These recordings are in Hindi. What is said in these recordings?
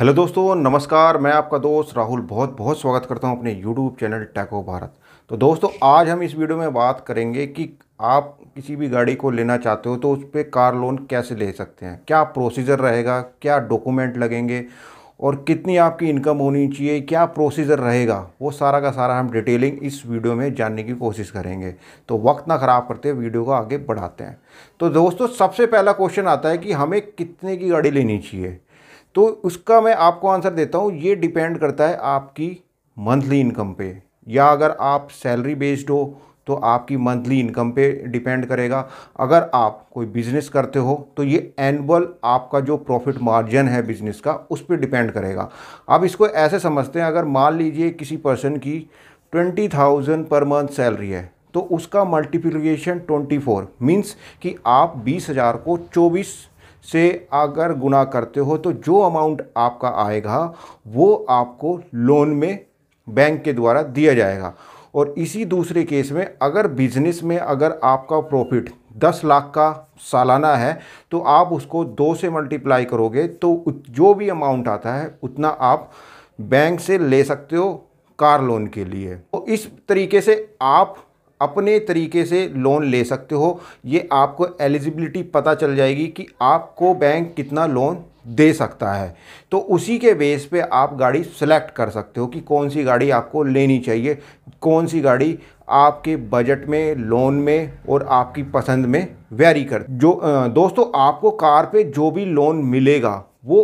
हेलो दोस्तों नमस्कार मैं आपका दोस्त राहुल बहुत बहुत स्वागत करता हूं अपने यूट्यूब चैनल टैको भारत तो दोस्तों आज हम इस वीडियो में बात करेंगे कि आप किसी भी गाड़ी को लेना चाहते हो तो उस पर कार लोन कैसे ले सकते हैं क्या प्रोसीजर रहेगा क्या डॉक्यूमेंट लगेंगे और कितनी आपकी इनकम होनी चाहिए क्या प्रोसीजर रहेगा वो सारा का सारा हम डिटेलिंग इस वीडियो में जानने की कोशिश करेंगे तो वक्त ना ख़राब करते वीडियो को आगे बढ़ाते हैं तो दोस्तों सबसे पहला क्वेश्चन आता है कि हमें कितने की गाड़ी लेनी चाहिए तो उसका मैं आपको आंसर देता हूँ ये डिपेंड करता है आपकी मंथली इनकम पे या अगर आप सैलरी बेस्ड हो तो आपकी मंथली इनकम पे डिपेंड करेगा अगर आप कोई बिजनेस करते हो तो ये एनुअल आपका जो प्रॉफिट मार्जिन है बिजनेस का उस पर डिपेंड करेगा आप इसको ऐसे समझते हैं अगर मान लीजिए किसी पर्सन की twenty thousand per month salary है तो उसका मल्टीप्लिकेशन ट्वेंटी फोर मीन्स कि आप बीस हज़ार को चौबीस से अगर गुना करते हो तो जो अमाउंट आपका आएगा वो आपको लोन में बैंक के द्वारा दिया जाएगा और इसी दूसरे केस में अगर बिजनेस में अगर आपका प्रॉफिट दस लाख का सालाना है तो आप उसको दो से मल्टीप्लाई करोगे तो जो भी अमाउंट आता है उतना आप बैंक से ले सकते हो कार लोन के लिए तो इस तरीके से आप अपने तरीके से लोन ले सकते हो ये आपको एलिजिबिलिटी पता चल जाएगी कि आपको बैंक कितना लोन दे सकता है तो उसी के बेस पे आप गाड़ी सेलेक्ट कर सकते हो कि कौन सी गाड़ी आपको लेनी चाहिए कौन सी गाड़ी आपके बजट में लोन में और आपकी पसंद में वेरी कर जो दोस्तों आपको कार पे जो भी लोन मिलेगा वो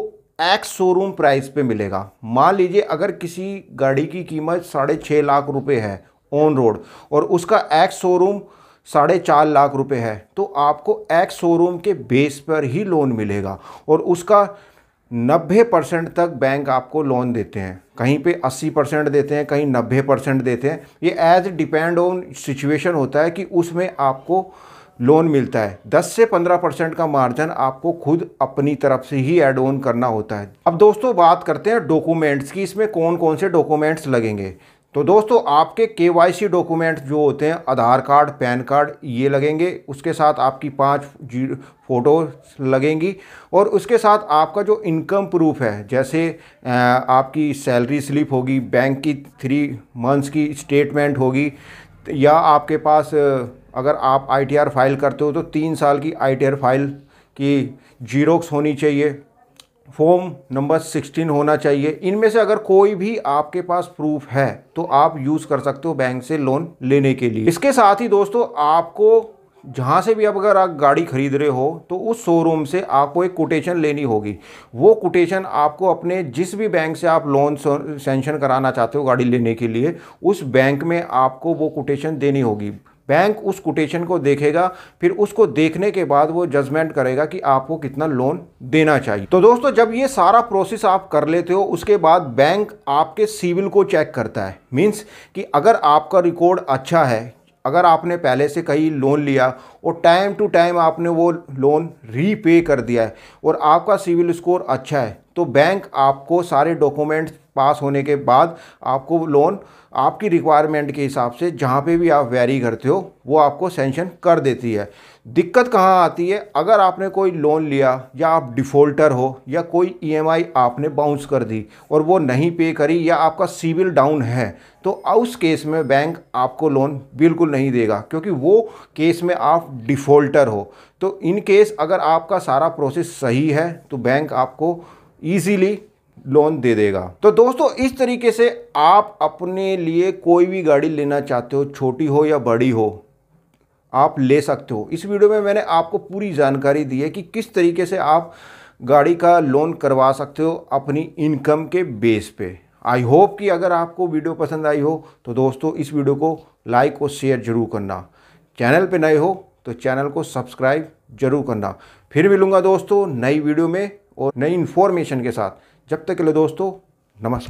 एक्स शोरूम प्राइस पे मिलेगा मान लीजिए अगर किसी गाड़ी की कीमत साढ़े छः लाख रुपए है ऑन रोड और उसका एक्स शोरूम साढ़े चार लाख रुपए है तो आपको एक्स शोरूम के बेस पर ही लोन मिलेगा और उसका नब्बे परसेंट तक बैंक आपको लोन देते हैं कहीं पे अस्सी परसेंट देते हैं कहीं नब्बे परसेंट देते हैं ये एज डिपेंड ऑन सिचुएशन होता है कि उसमें आपको लोन मिलता है 10 से 15 परसेंट का मार्जिन आपको खुद अपनी तरफ से ही एड ऑन करना होता है अब दोस्तों बात करते हैं डॉक्यूमेंट्स की इसमें कौन कौन से डॉक्यूमेंट्स लगेंगे तो दोस्तों आपके के डॉक्यूमेंट जो होते हैं आधार कार्ड पैन कार्ड ये लगेंगे उसके साथ आपकी पाँच जी फ़ोटो लगेंगी और उसके साथ आपका जो इनकम प्रूफ है जैसे आपकी सैलरी स्लिप होगी बैंक की थ्री मंथ्स की स्टेटमेंट होगी या आपके पास अगर आप आईटीआर फाइल करते हो तो तीन साल की आईटीआर फाइल की जीरोक्स होनी चाहिए फॉर्म नंबर 16 होना चाहिए इनमें से अगर कोई भी आपके पास प्रूफ है तो आप यूज़ कर सकते हो बैंक से लोन लेने के लिए इसके साथ ही दोस्तों आपको जहाँ से भी आप अगर आप गाड़ी खरीद रहे हो तो उस शोरूम से आपको एक कोटेशन लेनी होगी वो कोटेशन आपको अपने जिस भी बैंक से आप लोन सेंशन कराना चाहते हो गाड़ी लेने के लिए उस बैंक में आपको वो कोटेशन देनी होगी बैंक उस कोटेशन को देखेगा फिर उसको देखने के बाद वो जजमेंट करेगा कि आपको कितना लोन देना चाहिए तो दोस्तों जब ये सारा प्रोसेस आप कर लेते हो उसके बाद बैंक आपके सिविल को चेक करता है मीन्स कि अगर आपका रिकॉर्ड अच्छा है अगर आपने पहले से कहीं लोन लिया और टाइम टू टाइम आपने वो लोन रीपे कर दिया है और आपका सिविल स्कोर अच्छा है तो बैंक आपको सारे डॉक्यूमेंट्स पास होने के बाद आपको लोन आपकी रिक्वायरमेंट के हिसाब से जहाँ पे भी आप वेरी करते हो वो आपको सेंशन कर देती है दिक्कत कहाँ आती है अगर आपने कोई लोन लिया या आप डिफ़ॉल्टर हो या कोई ईएमआई e आपने बाउंस कर दी और वो नहीं पे करी या आपका सिविल डाउन है तो उस केस में बैंक आपको लोन बिल्कुल नहीं देगा क्योंकि वो केस में आप डिफ़ॉल्टर हो तो इन केस अगर आपका सारा प्रोसेस सही है तो बैंक आपको ईजीली लोन दे देगा तो दोस्तों इस तरीके से आप अपने लिए कोई भी गाड़ी लेना चाहते हो छोटी हो या बड़ी हो आप ले सकते हो इस वीडियो में मैंने आपको पूरी जानकारी दी है कि किस तरीके से आप गाड़ी का लोन करवा सकते हो अपनी इनकम के बेस पे आई होप कि अगर आपको वीडियो पसंद आई हो तो दोस्तों इस वीडियो को लाइक और शेयर ज़रूर करना चैनल पे नए हो तो चैनल को सब्सक्राइब ज़रूर करना फिर मिलूँगा दोस्तों नई वीडियो में और नई इन्फॉर्मेशन के साथ जब तक के लिए दोस्तों नमस्कार